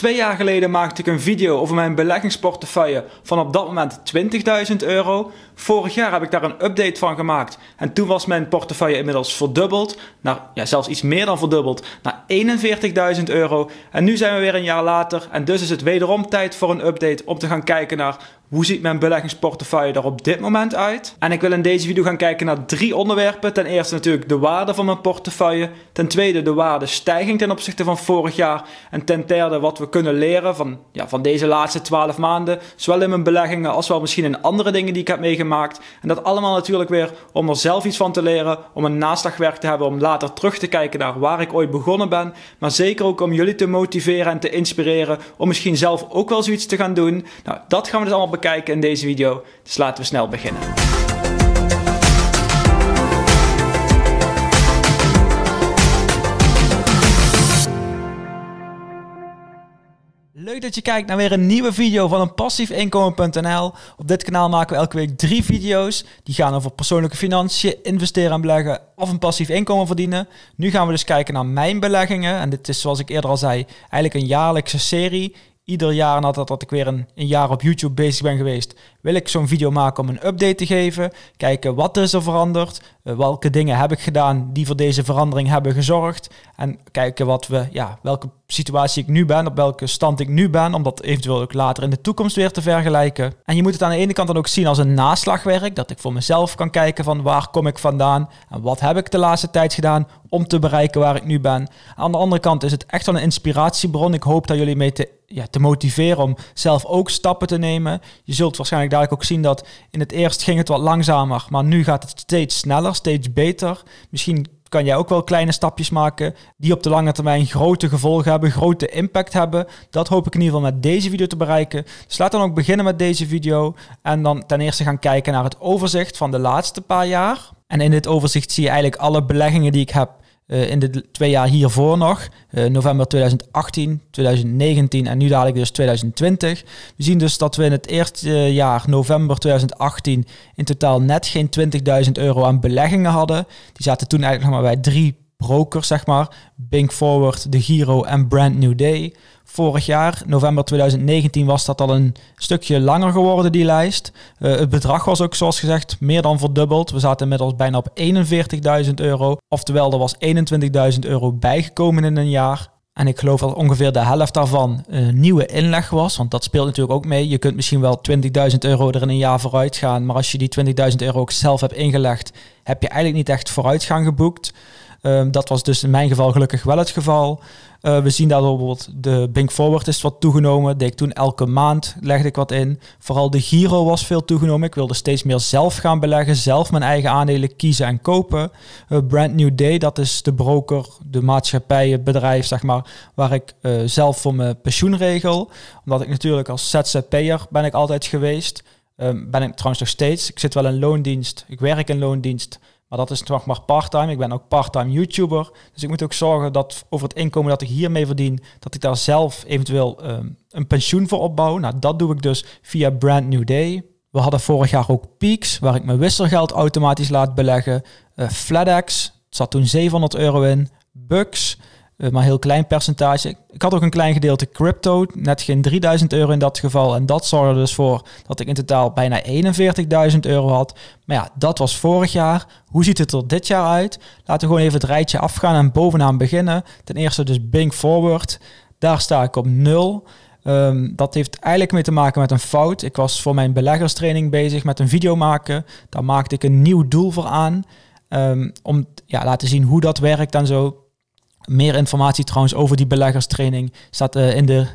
Twee jaar geleden maakte ik een video over mijn beleggingsportefeuille van op dat moment 20.000 euro. Vorig jaar heb ik daar een update van gemaakt en toen was mijn portefeuille inmiddels verdubbeld, naar, ja, zelfs iets meer dan verdubbeld, naar 41.000 euro. En nu zijn we weer een jaar later en dus is het wederom tijd voor een update om te gaan kijken naar hoe ziet mijn beleggingsportefeuille er op dit moment uit? En ik wil in deze video gaan kijken naar drie onderwerpen. Ten eerste natuurlijk de waarde van mijn portefeuille. Ten tweede de waardestijging ten opzichte van vorig jaar. En ten derde wat we kunnen leren van, ja, van deze laatste 12 maanden. Zowel in mijn beleggingen als wel misschien in andere dingen die ik heb meegemaakt. En dat allemaal natuurlijk weer om er zelf iets van te leren. Om een naslagwerk te hebben om later terug te kijken naar waar ik ooit begonnen ben. Maar zeker ook om jullie te motiveren en te inspireren om misschien zelf ook wel zoiets te gaan doen. Nou, dat gaan we dus allemaal bekijken Kijken in deze video, dus laten we snel beginnen. Leuk dat je kijkt naar weer een nieuwe video van een passiefinkomen.nl. Op dit kanaal maken we elke week drie video's. Die gaan over persoonlijke financiën, investeren en beleggen of een passief inkomen verdienen. Nu gaan we dus kijken naar mijn beleggingen. En dit is zoals ik eerder al zei eigenlijk een jaarlijkse serie ieder jaar nadat dat ik weer een, een jaar op YouTube bezig ben geweest, wil ik zo'n video maken om een update te geven? Kijken wat er is er veranderd? Eh, welke dingen heb ik gedaan die voor deze verandering hebben gezorgd? En kijken wat we, ja, welke situatie ik nu ben, op welke stand ik nu ben, om dat eventueel ook later in de toekomst weer te vergelijken. En je moet het aan de ene kant dan ook zien als een naslagwerk, dat ik voor mezelf kan kijken van waar kom ik vandaan en wat heb ik de laatste tijd gedaan om te bereiken waar ik nu ben. Aan de andere kant is het echt wel een inspiratiebron. Ik hoop dat jullie mee te, ja, te motiveren om zelf ook stappen te nemen. Je zult waarschijnlijk ik dadelijk ook zien dat in het eerst ging het wat langzamer, maar nu gaat het steeds sneller, steeds beter. Misschien kan jij ook wel kleine stapjes maken die op de lange termijn grote gevolgen hebben, grote impact hebben. Dat hoop ik in ieder geval met deze video te bereiken. Dus laat dan ook beginnen met deze video en dan ten eerste gaan kijken naar het overzicht van de laatste paar jaar. En in dit overzicht zie je eigenlijk alle beleggingen die ik heb eh, in de twee jaar hiervoor nog. Eh, november 2018, 2019 en nu dadelijk dus 2020. We zien dus dat we in het eerste eh, jaar, november 2018, in totaal net geen 20.000 euro aan beleggingen hadden. Die zaten toen eigenlijk nog maar bij brokers, zeg maar. Bank Forward, De Giro en Brand New Day. Vorig jaar, november 2019, was dat al een stukje langer geworden, die lijst. Eh, het bedrag was ook, zoals gezegd, meer dan verdubbeld. We zaten inmiddels bijna op 41.000 euro. Oftewel, er was 21.000 euro bijgekomen in een jaar. En ik geloof dat ongeveer de helft daarvan nieuwe inleg was. Want dat speelt natuurlijk ook mee. Je kunt misschien wel 20.000 euro er in een jaar vooruit gaan. Maar als je die 20.000 euro ook zelf hebt ingelegd, heb je eigenlijk niet echt vooruitgang geboekt. Ehm, dat was dus in mijn geval gelukkig wel het geval. Eh, we zien dat bijvoorbeeld de Bink Forward is wat toegenomen. Deed ik toen elke maand legde ik wat in. Vooral de Giro was veel toegenomen. Ik wilde steeds meer zelf gaan beleggen, zelf mijn eigen aandelen kiezen en kopen. Eh, Brand New Day, dat is de broker, de maatschappij, het bedrijf, zeg maar, waar ik eh, zelf voor mijn pensioen regel. Omdat ik natuurlijk als ZZP'er ben ik altijd geweest. Um, ben ik trouwens nog steeds. Ik zit wel in loondienst. Ik werk in loondienst. Maar dat is toch maar parttime. Ik ben ook parttime YouTuber. Dus ik moet ook zorgen dat over het inkomen dat ik hiermee verdien, dat ik daar zelf eventueel ehm, een pensioen voor opbouw. Nou, dat doe ik dus via Brand New Day. We hadden vorig jaar ook Peaks, waar ik mijn wisselgeld automatisch laat beleggen. Uh, het zat toen 700 euro in. Bucks, eh, maar een heel klein percentage. Ik had ook een klein gedeelte crypto, net geen 3000 euro in dat geval. En dat zorgde dus voor dat ik in totaal bijna 41.000 euro had. Maar ja, dat was vorig jaar. Hoe ziet het er dit jaar uit? Laten we gewoon even het rijtje afgaan en bovenaan beginnen. Ten eerste dus Bing Forward. Daar sta ik op nul. Ehm, dat heeft eigenlijk mee te maken met een fout. Ik was voor mijn beleggerstraining bezig met een video maken. Daar maakte ik een nieuw doel voor aan. Ehm, om ja, laten zien hoe dat werkt en zo. Meer informatie trouwens over die beleggerstraining staat eh, in de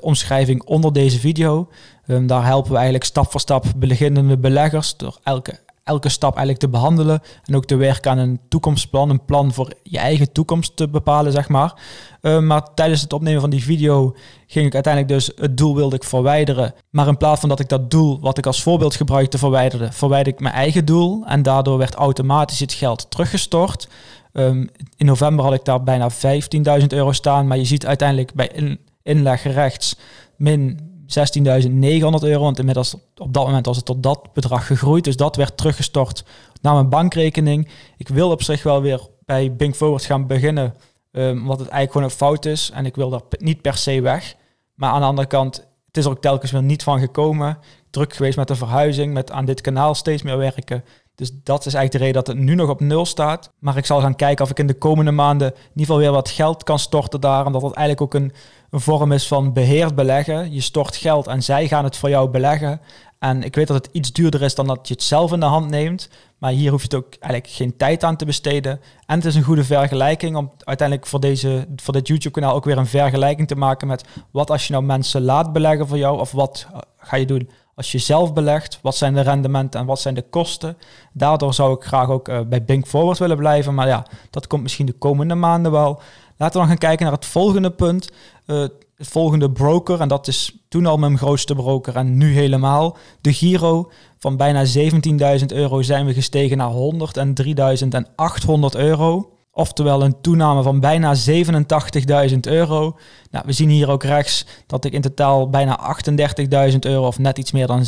omschrijving onder deze video. Ehm, daar helpen we eigenlijk stap voor stap beginnende beleggers door elke, elke stap eigenlijk te behandelen. En ook te werken aan een toekomstplan, een plan voor je eigen toekomst te bepalen, zeg maar. Ehm, maar tijdens het opnemen van die video ging ik uiteindelijk dus het doel wilde ik verwijderen. Maar in plaats van dat ik dat doel wat ik als voorbeeld gebruikte verwijderde, verwijderde ik mijn eigen doel. En daardoor werd automatisch het geld teruggestort. Ehm, in november had ik daar bijna 15.000 euro staan. Maar je ziet uiteindelijk bij inleg rechts min 16.900 euro. Want inmiddels op dat moment was het tot dat bedrag gegroeid. Dus dat werd teruggestort naar mijn bankrekening. Ik wil op zich wel weer bij Bing Forward gaan beginnen. Ehm, wat het eigenlijk gewoon een fout is. En ik wil daar niet per se weg. Maar aan de andere kant, het is er ook telkens weer niet van gekomen. Druk geweest met de verhuizing, met aan dit kanaal steeds meer werken. Dus dat is eigenlijk de reden dat het nu nog op nul staat. Maar ik zal gaan kijken of ik in de komende maanden in ieder geval weer wat geld kan storten daar. Omdat dat eigenlijk ook een, een vorm is van beheerd beleggen. Je stort geld en zij gaan het voor jou beleggen. En ik weet dat het iets duurder is dan dat je het zelf in de hand neemt. Maar hier hoef je het ook eigenlijk geen tijd aan te besteden. En het is een goede vergelijking om uiteindelijk voor, deze, voor dit YouTube-kanaal ook weer een vergelijking te maken met wat als je nou mensen laat beleggen voor jou of wat ga je doen als je zelf belegt, wat zijn de rendementen en wat zijn de kosten? Daardoor zou ik graag ook eh, bij Bink Forward willen blijven. Maar ja, dat komt misschien de komende maanden wel. Laten we dan gaan kijken naar het volgende punt. Uh, het volgende broker, en dat is toen al mijn grootste broker en nu helemaal, de Giro. Van bijna 17.000 euro zijn we gestegen naar 103.800 euro. Oftewel een toename van bijna 87.000 euro. Nou, we zien hier ook rechts dat ik in totaal bijna 38.000 euro of net iets meer dan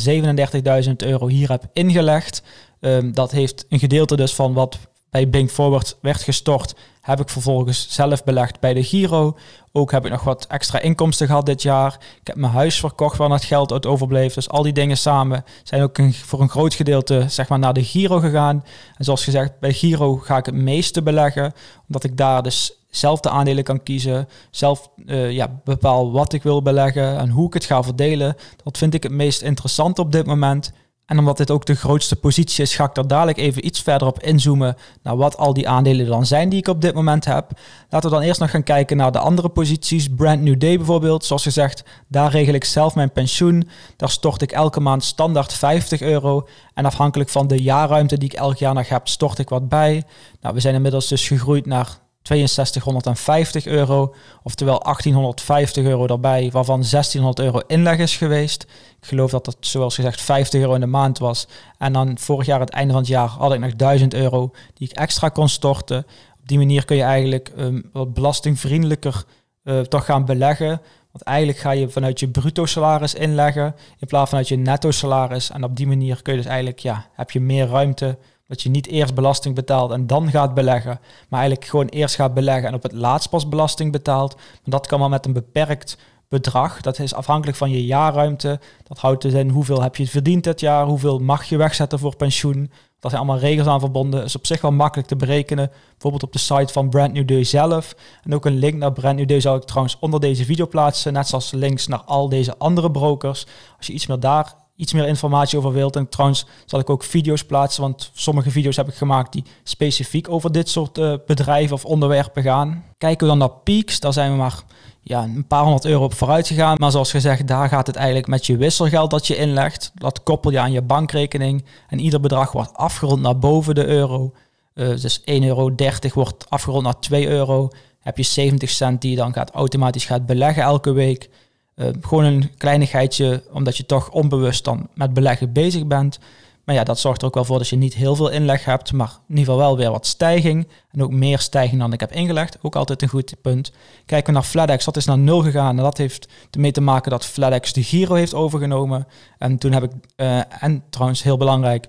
37.000 euro hier heb ingelegd. Ehm, dat heeft een gedeelte dus van wat bij Bing Forward werd gestort, heb ik vervolgens zelf belegd bij de Giro. Ook heb ik nog wat extra inkomsten gehad dit jaar. Ik heb mijn huis verkocht waar het geld uit overbleef. Dus al die dingen samen zijn ook voor een groot gedeelte zeg maar, naar de Giro gegaan. En zoals gezegd, bij Giro ga ik het meeste beleggen. Omdat ik daar dus zelf de aandelen kan kiezen. Zelf eh, ja, bepaal wat ik wil beleggen en hoe ik het ga verdelen. Dat vind ik het meest interessant op dit moment. En omdat dit ook de grootste positie is, ga ik daar dadelijk even iets verder op inzoomen naar wat al die aandelen dan zijn die ik op dit moment heb. Laten we dan eerst nog gaan kijken naar de andere posities. Brand New Day bijvoorbeeld, zoals gezegd, daar regel ik zelf mijn pensioen. Daar stort ik elke maand standaard 50 euro. En afhankelijk van de jaarruimte die ik elk jaar nog heb, stort ik wat bij. Nou, we zijn inmiddels dus gegroeid naar 6250 euro, oftewel 1850 euro erbij, waarvan 1600 euro inleg is geweest. Ik geloof dat dat zoals gezegd 50 euro in de maand was. En dan vorig jaar, het einde van het jaar, had ik nog 1000 euro die ik extra kon storten. Op die manier kun je eigenlijk ehm, wat belastingvriendelijker eh, toch gaan beleggen. Want eigenlijk ga je vanuit je bruto salaris inleggen in plaats van je netto salaris. En op die manier kun je dus eigenlijk, ja, heb je meer ruimte dat je niet eerst belasting betaalt en dan gaat beleggen. Maar eigenlijk gewoon eerst gaat beleggen en op het laatst pas belasting betaalt. Maar dat kan maar met een beperkt bedrag. Dat is afhankelijk van je jaarruimte. Dat houdt dus in hoeveel heb je verdiend dit jaar, hoeveel mag je wegzetten voor pensioen. Dat zijn allemaal regels aan verbonden. is op zich wel makkelijk te berekenen. Bijvoorbeeld op de site van Brand New Day zelf. En ook een link naar Brand New Day zal ik trouwens onder deze video plaatsen. Net zoals links naar al deze andere brokers. Als je iets meer daar iets meer informatie over wilt. En trouwens zal ik ook video's plaatsen, want sommige video's heb ik gemaakt die specifiek over dit soort eh, bedrijven of onderwerpen gaan. Kijken we dan naar Peaks, daar zijn we maar ja, een paar honderd euro op vooruit gegaan. Maar zoals gezegd, daar gaat het eigenlijk met je wisselgeld dat je inlegt. Dat koppel je aan je bankrekening en ieder bedrag wordt afgerond naar boven de euro. Eh, dus 1,30 euro wordt afgerond naar 2 euro. Heb je 70 cent die dan gaat automatisch gaat beleggen elke week. Eh, gewoon een kleinigheidje, omdat je toch onbewust dan met beleggen bezig bent. Maar ja, dat zorgt er ook wel voor dat je niet heel veel inleg hebt, maar in ieder geval wel weer wat stijging. En ook meer stijging dan ik heb ingelegd. Ook altijd een goed punt. Kijken we naar FlatEx, dat is naar nul gegaan. En dat heeft ermee te maken dat FlatEx de Giro heeft overgenomen. En toen heb ik, eh, en trouwens heel belangrijk,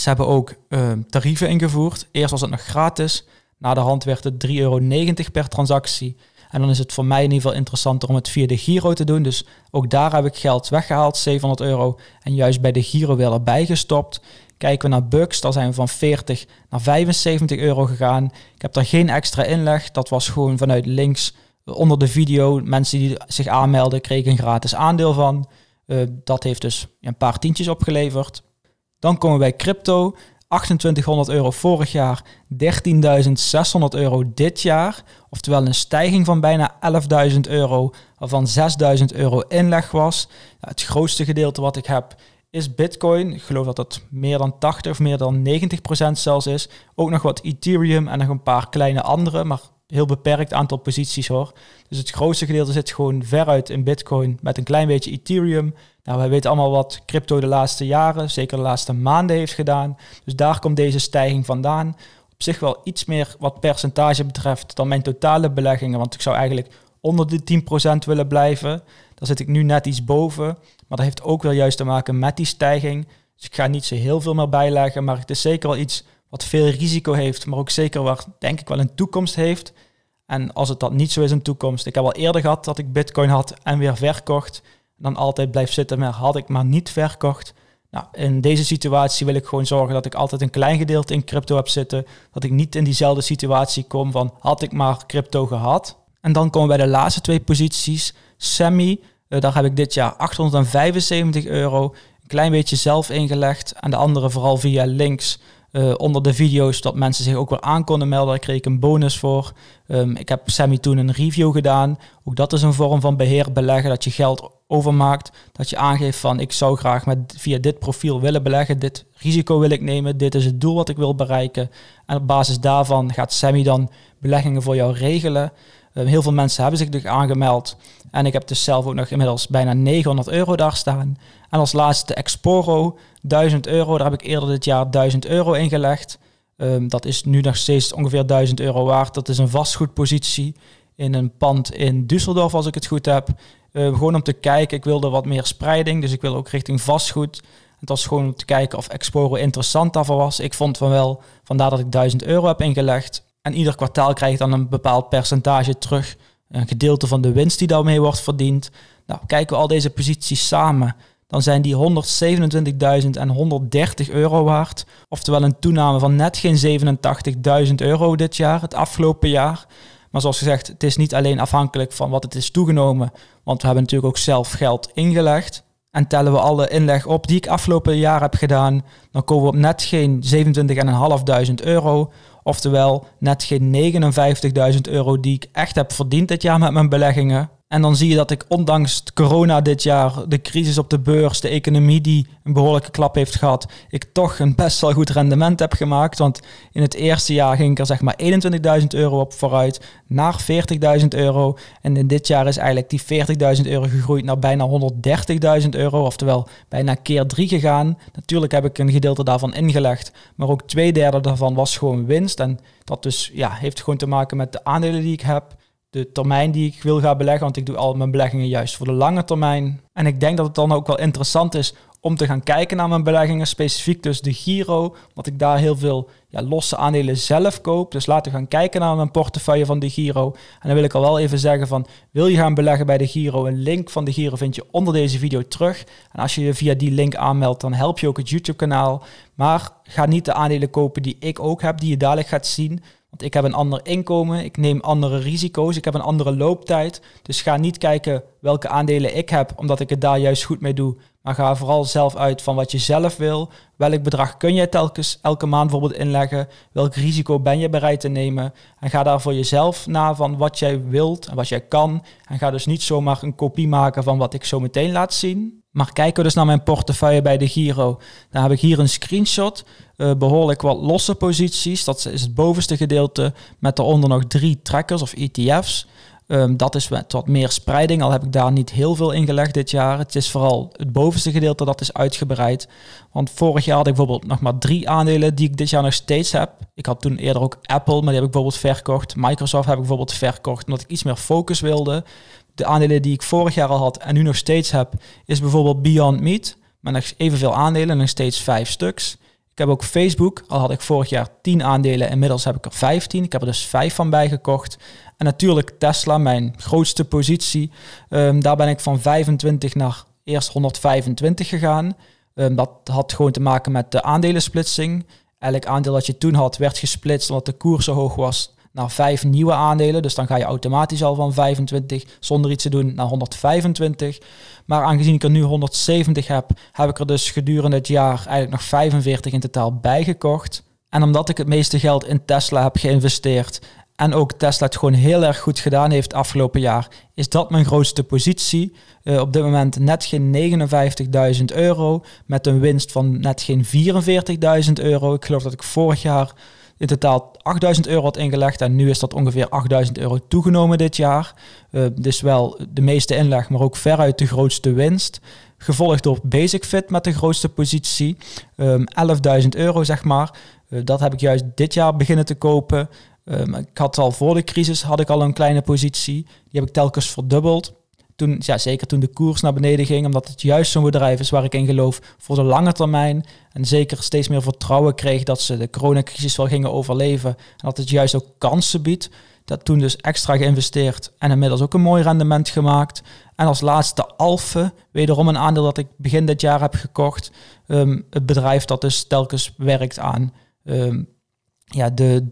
ze hebben ook eh, tarieven ingevoerd. Eerst was het nog gratis. Na de hand werd het 3,90 euro per transactie. En dan is het voor mij in ieder geval interessanter om het via de Giro te doen. Dus ook daar heb ik geld weggehaald, 700 euro. En juist bij de Giro weer erbij gestopt. Kijken we naar Bucks, daar zijn we van 40 naar 75 euro gegaan. Ik heb daar geen extra inleg, dat was gewoon vanuit links eh, onder de video. Mensen die zich aanmelden kregen een gratis aandeel van. Eh, dat heeft dus een paar tientjes opgeleverd. Dan komen we bij crypto. 2800 euro vorig jaar, 13.600 euro dit jaar. Oftewel een stijging van bijna 11.000 euro, waarvan 6.000 euro inleg was. het grootste gedeelte wat ik heb is Bitcoin. Ik geloof dat dat meer dan 80 of meer dan 90 procent zelfs is. Ook nog wat Ethereum en nog een paar kleine andere, maar heel beperkt aantal posities hoor. Dus het grootste gedeelte zit gewoon veruit in Bitcoin met een klein beetje Ethereum. Nou, wij weten allemaal wat crypto de laatste jaren, zeker de laatste maanden heeft gedaan. Dus daar komt deze stijging vandaan. Op zich wel iets meer wat percentage betreft dan mijn totale beleggingen, want ik zou eigenlijk onder de 10% willen blijven. Daar zit ik nu net iets boven, maar dat heeft ook wel juist te maken met die stijging. Dus ik ga niet zo heel veel meer bijleggen, maar het is zeker wel iets wat veel risico heeft, maar ook zeker waar denk ik wel een toekomst heeft. En als het dat niet zo is een toekomst, ik heb al eerder gehad dat ik bitcoin had en weer verkocht, dan altijd blijf zitten, maar had ik maar niet verkocht. Nou, in deze situatie wil ik gewoon zorgen dat ik altijd een klein gedeelte in crypto heb zitten, dat ik niet in diezelfde situatie kom van had ik maar crypto gehad. En dan komen we bij de laatste twee posities, semi, eh, daar heb ik dit jaar 875 euro, een klein beetje zelf ingelegd en de andere vooral via links. Eh, onder de video's, dat mensen zich ook wel aan konden melden. Daar kreeg ik een bonus voor. Ehm, ik heb Sammy toen een review gedaan. Ook dat is een vorm van beheer beleggen, dat je geld overmaakt. Dat je aangeeft van ik zou graag met, via dit profiel willen beleggen, dit risico wil ik nemen, dit is het doel wat ik wil bereiken. En op basis daarvan gaat Sammy dan beleggingen voor jou regelen. Ehm, heel veel mensen hebben zich dus aangemeld. En ik heb dus zelf ook nog inmiddels bijna 900 euro daar staan. En als laatste Exporo, 1000 euro. Daar heb ik eerder dit jaar 1000 euro in gelegd. Ehm, dat is nu nog steeds ongeveer 1000 euro waard. Dat is een vastgoedpositie in een pand in Düsseldorf, als ik het goed heb. Ehm, gewoon om te kijken, ik wilde wat meer spreiding, dus ik wil ook richting vastgoed. Het was gewoon om te kijken of Exporo interessant daarvoor was. Ik vond van wel, vandaar dat ik 1000 euro heb ingelegd. En ieder kwartaal krijg je dan een bepaald percentage terug. Een gedeelte van de winst die daarmee wordt verdiend. Nou, kijken we al deze posities samen, dan zijn die 127.000 en 130 euro waard. Oftewel een toename van net geen 87.000 euro dit jaar, het afgelopen jaar. Maar zoals gezegd, het is niet alleen afhankelijk van wat het is toegenomen, want we hebben natuurlijk ook zelf geld ingelegd. En tellen we alle inleg op die ik afgelopen jaar heb gedaan, dan komen we op net geen 27.500 euro. Oftewel net geen 59.000 euro die ik echt heb verdiend dit jaar met mijn beleggingen. En dan zie je dat ik ondanks corona dit jaar, de crisis op de beurs, de economie die een behoorlijke klap heeft gehad, ik toch een best wel goed rendement heb gemaakt. Want in het eerste jaar ging ik er zeg maar 21.000 euro op vooruit naar 40.000 euro. En in dit jaar is eigenlijk die 40.000 euro gegroeid naar bijna 130.000 euro, oftewel bijna keer drie gegaan. Natuurlijk heb ik een gedeelte daarvan ingelegd, maar ook twee derde daarvan was gewoon winst. En dat dus ja, heeft gewoon te maken met de aandelen die ik heb de termijn die ik wil gaan beleggen. Want ik doe al mijn beleggingen juist voor de lange termijn. En ik denk dat het dan ook wel interessant is om te gaan kijken naar mijn beleggingen. Specifiek dus de Giro. Want ik daar heel veel ja, losse aandelen zelf koop. Dus laten we gaan kijken naar mijn portefeuille van de Giro. En dan wil ik al wel even zeggen van... Wil je gaan beleggen bij de Giro? Een link van de Giro vind je onder deze video terug. En als je je via die link aanmeldt, dan help je ook het YouTube kanaal. Maar ga niet de aandelen kopen die ik ook heb, die je dadelijk gaat zien... Want ik heb een ander inkomen, ik neem andere risico's, ik heb een andere looptijd. Dus ga niet kijken welke aandelen ik heb, omdat ik het daar juist goed mee doe. Maar ga vooral zelf uit van wat je zelf wil. Welk bedrag kun je telkens elke maand bijvoorbeeld inleggen? Welk risico ben je bereid te nemen? En ga daar voor jezelf na van wat jij wilt en wat jij kan. En ga dus niet zomaar een kopie maken van wat ik zo meteen laat zien. Maar kijken we dus naar mijn portefeuille bij de Giro. Dan heb ik hier een screenshot. Eh, behoorlijk wat losse posities. Dat is het bovenste gedeelte met daaronder nog drie trackers of ETF's. Ehm, dat is wat, meer spreiding, al heb ik daar niet heel veel in gelegd dit jaar. Het is vooral het bovenste gedeelte dat is uitgebreid. Want vorig jaar had ik bijvoorbeeld nog maar drie aandelen die ik dit jaar nog steeds heb. Ik had toen eerder ook Apple, maar die heb ik bijvoorbeeld verkocht. Microsoft heb ik bijvoorbeeld verkocht omdat ik iets meer focus wilde. De aandelen die ik vorig jaar al had en nu nog steeds heb, is bijvoorbeeld Beyond Meat. Maar nog evenveel aandelen, nog steeds vijf stuks. Ik heb ook Facebook, al had ik vorig jaar 10 aandelen, inmiddels heb ik er 15. Ik heb er dus 5 van bijgekocht. En natuurlijk Tesla, mijn grootste positie. Ehm, daar ben ik van 25 naar eerst 125 gegaan. Ehm, dat had gewoon te maken met de aandelensplitsing. Elk aandeel dat je toen had werd gesplitst omdat de koers zo hoog was naar vijf nieuwe aandelen. Dus dan ga je automatisch al van 25 zonder iets te doen naar 125. Maar aangezien ik er nu 170 heb, heb ik er dus gedurende het jaar eigenlijk nog 45 in totaal bijgekocht. En omdat ik het meeste geld in Tesla heb geïnvesteerd en ook Tesla het gewoon heel erg goed gedaan heeft afgelopen jaar, is dat mijn grootste positie. Eh, op dit moment net geen 59.000 euro, met een winst van net geen 44.000 euro. Ik geloof dat ik vorig jaar in totaal 8000 euro had ingelegd. En nu is dat ongeveer 8000 euro toegenomen dit jaar. Uh, dus wel de meeste inleg, maar ook veruit de grootste winst. Gevolgd door Basic Fit met de grootste positie. 11.000 ehm, euro zeg maar. Eh, dat heb ik juist dit jaar beginnen te kopen. Ehm, ik had al voor de crisis had ik al een kleine positie. Die heb ik telkens verdubbeld toen, ja, zeker toen de koers naar beneden ging, omdat het juist zo'n bedrijf is waar ik in geloof voor de lange termijn. En zeker steeds meer vertrouwen kreeg dat ze de coronacrisis wel gingen overleven. En dat het juist ook kansen biedt. Dat toen dus extra geïnvesteerd en inmiddels ook een mooi rendement gemaakt. En als laatste Alfe, wederom een aandeel dat ik begin dit jaar heb gekocht. Ehm, het bedrijf dat dus telkens werkt aan ehm, ja, de,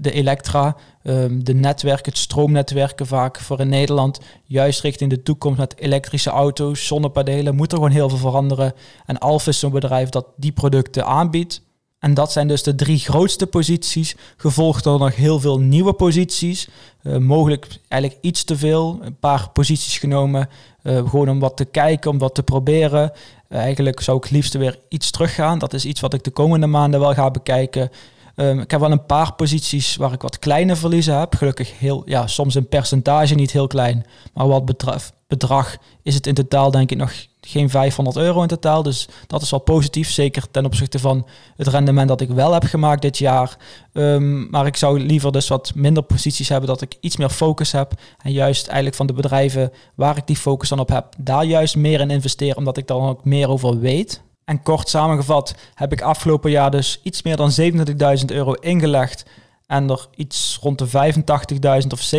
de, Elektra, ehm, de netwerken, het stroomnetwerken vaak voor in Nederland, juist richting de toekomst met elektrische auto's, zonnepanelen, moet er gewoon heel veel veranderen. En Alf is zo'n bedrijf dat die producten aanbiedt. En dat zijn dus de drie grootste posities, gevolgd door nog heel veel nieuwe posities. Eh, mogelijk eigenlijk iets te veel, een paar posities genomen, eh, gewoon om wat te kijken, om wat te proberen. Eh, eigenlijk zou ik liefst weer iets teruggaan. Dat is iets wat ik de komende maanden wel ga bekijken. Ehm, ik heb wel een paar posities waar ik wat kleine verliezen heb. Gelukkig heel, ja, soms een percentage niet heel klein. Maar wat betreft bedrag is het in totaal denk ik nog geen 500 euro in totaal. Dus dat is wel positief, zeker ten opzichte van het rendement dat ik wel heb gemaakt dit jaar. Ehm, maar ik zou liever dus wat minder posities hebben, dat ik iets meer focus heb. En juist eigenlijk van de bedrijven waar ik die focus dan op heb, daar juist meer in investeren, omdat ik dan ook meer over weet. En kort samengevat heb ik afgelopen jaar dus iets meer dan 37.000 euro ingelegd en er iets rond de 85.000 of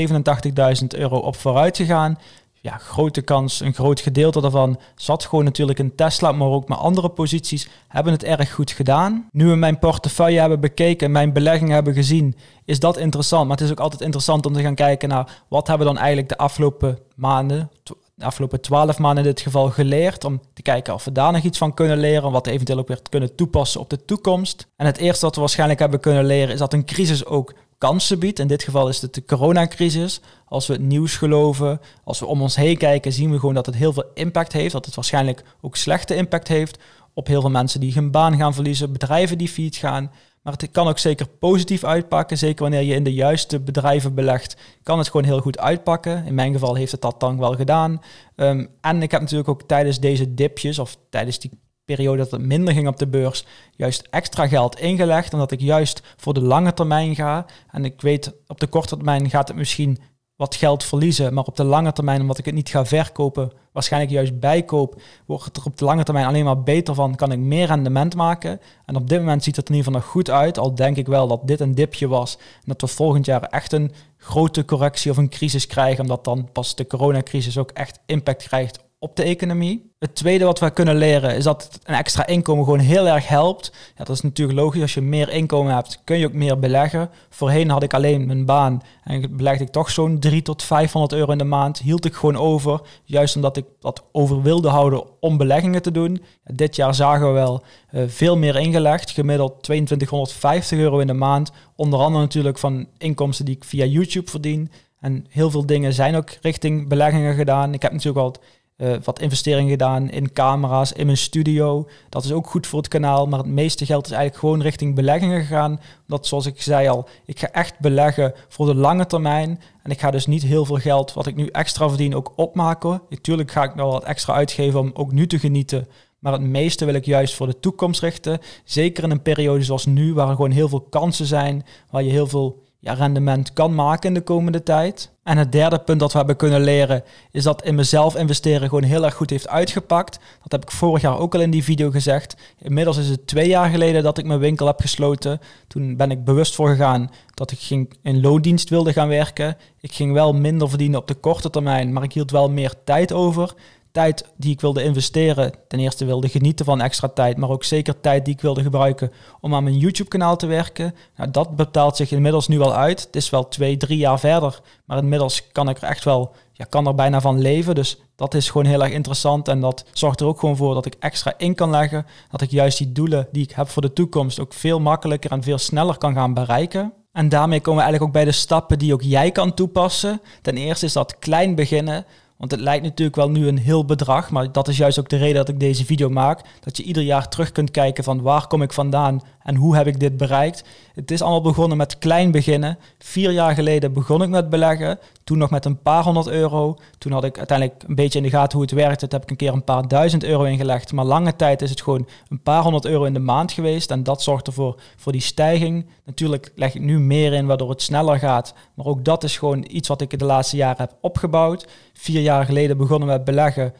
87.000 euro op vooruit gegaan. Ja, grote kans, een groot gedeelte daarvan zat gewoon natuurlijk in Tesla, maar ook mijn andere posities hebben het erg goed gedaan. Nu we mijn portefeuille hebben bekeken, mijn belegging hebben gezien, is dat interessant. Maar het is ook altijd interessant om te gaan kijken naar wat hebben we dan eigenlijk de afgelopen maanden, de afgelopen twaalf maanden in dit geval geleerd. Om te kijken of we daar nog iets van kunnen leren. Wat we eventueel ook weer kunnen toepassen op de toekomst. En het eerste wat we waarschijnlijk hebben kunnen leren is dat een crisis ook kansen biedt. In dit geval is het de coronacrisis. Als we het nieuws geloven, als we om ons heen kijken, zien we gewoon dat het heel veel impact heeft. Dat het waarschijnlijk ook slechte impact heeft op heel veel mensen die hun baan gaan verliezen, bedrijven die failliet gaan. Maar het kan ook zeker positief uitpakken. Zeker wanneer je in de juiste bedrijven belegt, kan het gewoon heel goed uitpakken. In mijn geval heeft het dat dan wel gedaan. Ehm, en ik heb natuurlijk ook tijdens deze dipjes, of tijdens die periode dat het minder ging op de beurs, juist extra geld ingelegd. Omdat ik juist voor de lange termijn ga. En ik weet, op de korte termijn gaat het misschien wat geld verliezen, maar op de lange termijn, omdat ik het niet ga verkopen, waarschijnlijk juist bijkoop, wordt het er op de lange termijn alleen maar beter van, kan ik meer rendement maken. En op dit moment ziet het in ieder geval nog goed uit, al denk ik wel dat dit een dipje was en dat we volgend jaar echt een grote correctie of een crisis krijgen, omdat dan pas de coronacrisis ook echt impact krijgt op de economie. Het tweede wat we kunnen leren is dat een extra inkomen gewoon heel erg helpt. Ja, dat is natuurlijk logisch. Als je meer inkomen hebt, kun je ook meer beleggen. Voorheen had ik alleen mijn baan en belegde ik toch zo'n 3 tot 500 euro in de maand. Hield ik gewoon over, juist omdat ik dat over wilde houden om beleggingen te doen. Dit jaar zagen we wel eh, veel meer ingelegd, gemiddeld 2250 euro in de maand. Onder andere natuurlijk van inkomsten die ik via YouTube verdien. En heel veel dingen zijn ook richting beleggingen gedaan. Ik heb natuurlijk al eh, wat investeringen gedaan in camera's, in mijn studio. Dat is ook goed voor het kanaal, maar het meeste geld is eigenlijk gewoon richting beleggingen gegaan. Omdat, zoals ik zei al, ik ga echt beleggen voor de lange termijn. En ik ga dus niet heel veel geld wat ik nu extra verdien ook opmaken. Natuurlijk ga ik wel wat extra uitgeven om ook nu te genieten. Maar het meeste wil ik juist voor de toekomst richten. Zeker in een periode zoals nu, waar er gewoon heel veel kansen zijn, waar je heel veel ja, rendement kan maken in de komende tijd. En het derde punt dat we hebben kunnen leren is dat in mezelf investeren gewoon heel erg goed heeft uitgepakt. Dat heb ik vorig jaar ook al in die video gezegd. Inmiddels is het twee jaar geleden dat ik mijn winkel heb gesloten. Toen ben ik bewust voor gegaan dat ik ging in loondienst wilde gaan werken. Ik ging wel minder verdienen op de korte termijn, maar ik hield wel meer tijd over tijd die ik wilde investeren. Ten eerste wilde genieten van extra tijd, maar ook zeker tijd die ik wilde gebruiken om aan mijn YouTube-kanaal te werken. Nou, dat betaalt zich inmiddels nu wel uit. Het is wel twee, drie jaar verder, maar inmiddels kan ik er echt wel, ja, kan er bijna van leven. Dus dat is gewoon heel erg interessant en dat zorgt er ook gewoon voor dat ik extra in kan leggen. Dat ik juist die doelen die ik heb voor de toekomst ook veel makkelijker en veel sneller kan gaan bereiken. En daarmee komen we eigenlijk ook bij de stappen die ook jij kan toepassen. Ten eerste is dat klein beginnen. Want het lijkt natuurlijk wel nu een heel bedrag, maar dat is juist ook de reden dat ik deze video maak. Dat je ieder jaar terug kunt kijken van waar kom ik vandaan en hoe heb ik dit bereikt. Het is allemaal begonnen met klein beginnen. Vier jaar geleden begon ik met beleggen, toen nog met een paar honderd euro. Toen had ik uiteindelijk een beetje in de gaten hoe het werkte. Toen heb ik een keer een paar duizend euro ingelegd. Maar lange tijd is het gewoon een paar honderd euro in de maand geweest. En dat zorgt ervoor voor die stijging. Natuurlijk leg ik nu meer in waardoor het sneller gaat. Maar ook dat is gewoon iets wat ik de laatste jaren heb opgebouwd. Vier jaar geleden begonnen met beleggen.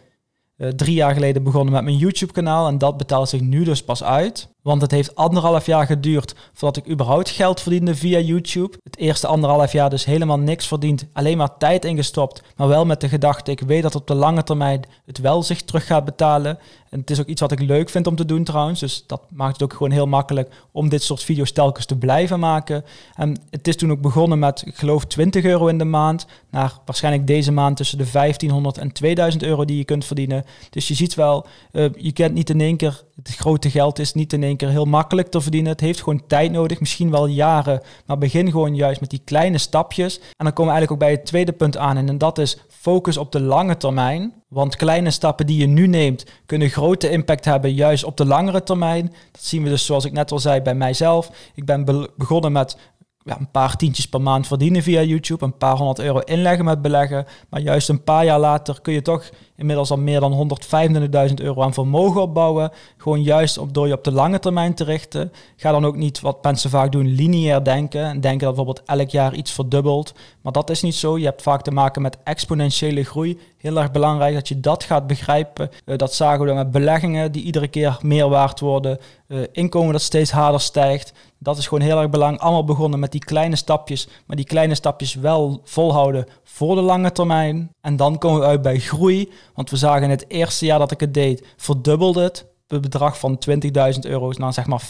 Eh, drie jaar geleden begonnen met mijn YouTube-kanaal en dat betaalt zich nu dus pas uit. Want het heeft anderhalf jaar geduurd voordat ik überhaupt geld verdiende via YouTube. Het eerste anderhalf jaar dus helemaal niks verdiend, alleen maar tijd ingestopt, maar wel met de gedachte ik weet dat op de lange termijn het wel zich terug gaat betalen. En het is ook iets wat ik leuk vind om te doen trouwens. Dus dat maakt het ook gewoon heel makkelijk om dit soort video's telkens te blijven maken. En het is toen ook begonnen met, ik geloof, 20 euro in de maand. Naar waarschijnlijk deze maand tussen de 1500 en 2000 euro die je kunt verdienen. Dus je ziet wel, eh, je kent niet in één keer, het grote geld is niet in één keer heel makkelijk te verdienen. Het heeft gewoon tijd nodig, misschien wel jaren. Maar begin gewoon juist met die kleine stapjes. En dan komen we eigenlijk ook bij het tweede punt aan. En dat is focus op de lange termijn. Want kleine stappen die je nu neemt, kunnen grote impact hebben, juist op de langere termijn. Dat zien we dus, zoals ik net al zei, bij mijzelf. Ik ben begonnen met ja, een paar tientjes per maand verdienen via YouTube, een paar honderd euro inleggen met beleggen. Maar juist een paar jaar later kun je toch inmiddels al meer dan 125.000 euro aan vermogen opbouwen. Gewoon juist op, door je op de lange termijn te richten. Ga dan ook niet, wat mensen vaak doen, lineair denken. En denken dat bijvoorbeeld elk jaar iets verdubbelt. Maar dat is niet zo. Je hebt vaak te maken met exponentiële groei. Heel erg belangrijk dat je dat gaat begrijpen. Eh, dat zagen we dan met beleggingen die iedere keer meer waard worden. Eh, inkomen dat steeds harder stijgt. Dat is gewoon heel erg belangrijk. Allemaal begonnen met die kleine stapjes, maar die kleine stapjes wel volhouden voor de lange termijn. En dan komen we uit bij groei. Want we zagen in het eerste jaar dat ik het deed, verdubbelde het. Het bedrag van 20.000 euro naar zeg maar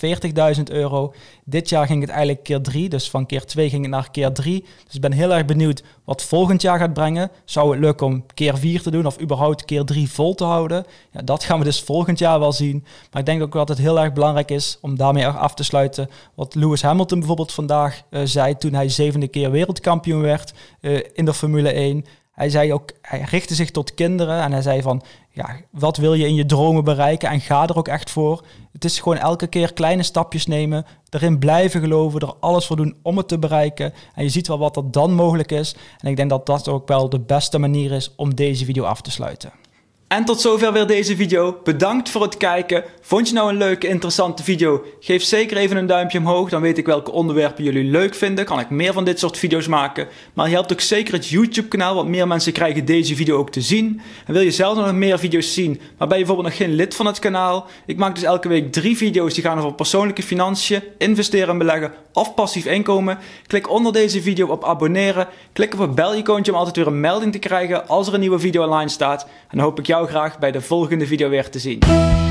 40.000 euro. Dit jaar ging het eigenlijk keer 3. Dus van keer 2 ging het naar keer 3. Dus ik ben heel erg benieuwd wat volgend jaar gaat brengen. Zou het lukken om keer 4 te doen of überhaupt keer 3 vol te houden? Ja, dat gaan we dus volgend jaar wel zien. Maar ik denk ook dat het heel erg belangrijk is om daarmee af te sluiten. Wat Lewis Hamilton bijvoorbeeld vandaag eh, zei toen hij zevende keer wereldkampioen werd eh, in de Formule 1. Hij, zei ook, hij richtte zich tot kinderen en hij zei van, ja, wat wil je in je dromen bereiken en ga er ook echt voor. Het is gewoon elke keer kleine stapjes nemen, erin blijven geloven, er alles voor doen om het te bereiken. En je ziet wel wat er dan mogelijk is. En ik denk dat dat ook wel de beste manier is om deze video af te sluiten. En tot zover weer deze video. Bedankt voor het kijken. Vond je nou een leuke, interessante video? Geef zeker even een duimpje omhoog. Dan weet ik welke onderwerpen jullie leuk vinden. Kan ik meer van dit soort video's maken. Maar je helpt ook zeker het YouTube kanaal. Want meer mensen krijgen deze video ook te zien. En wil je zelf nog meer video's zien. Maar ben je bijvoorbeeld nog geen lid van het kanaal. Ik maak dus elke week drie video's. Die gaan over persoonlijke financiën. Investeren en beleggen. Of passief inkomen. Klik onder deze video op abonneren. Klik op het belicoontje om altijd weer een melding te krijgen. Als er een nieuwe video online staat. En dan hoop ik jou graag bij de volgende video weer te zien.